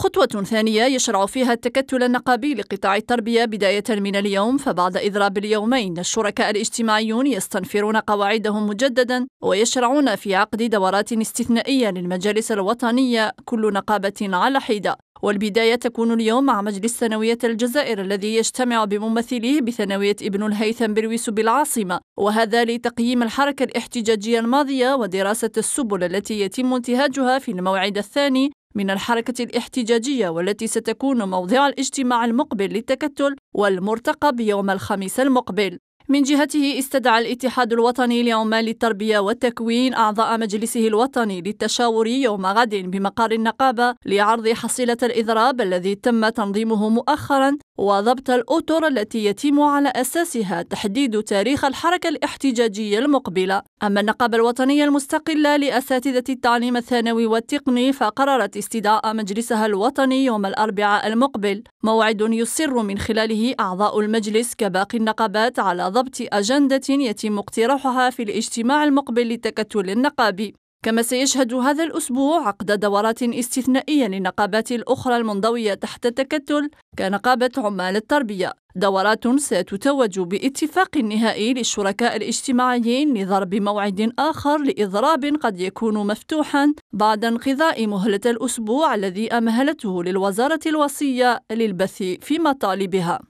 خطوة ثانية يشرع فيها التكتل النقابي لقطاع التربية بداية من اليوم فبعد إضراب اليومين الشركاء الاجتماعيون يستنفرون قواعدهم مجددا ويشرعون في عقد دورات استثنائية للمجالس الوطنية كل نقابة على حدة والبداية تكون اليوم مع مجلس ثانوية الجزائر الذي يجتمع بممثليه بثانوية ابن الهيثم برويس بالعاصمة وهذا لتقييم الحركة الاحتجاجية الماضية ودراسة السبل التي يتم انتهاجها في الموعد الثاني من الحركة الاحتجاجية والتي ستكون موضع الاجتماع المقبل للتكتل والمرتقب يوم الخميس المقبل من جهته استدعى الاتحاد الوطني لعمال التربية والتكوين أعضاء مجلسه الوطني للتشاور يوم غد بمقر النقابة لعرض حصيلة الإضراب الذي تم تنظيمه مؤخرا وضبط الأطر التي يتم على أساسها تحديد تاريخ الحركة الاحتجاجية المقبلة أما النقابة الوطنية المستقلة لأساتذة التعليم الثانوي والتقني فقررت استدعاء مجلسها الوطني يوم الأربعاء المقبل موعد يصر من خلاله أعضاء المجلس كباقي النقابات على ضبط أجندة يتم اقتراحها في الاجتماع المقبل للتكتل النقابي كما سيشهد هذا الأسبوع عقد دورات استثنائية للنقابات الأخرى المنضوية تحت التكتل كنقابة عمال التربية دورات ستتوج باتفاق نهائي للشركاء الاجتماعيين لضرب موعد آخر لإضراب قد يكون مفتوحا بعد انقضاء مهلة الأسبوع الذي أمهلته للوزارة الوصية للبث في مطالبها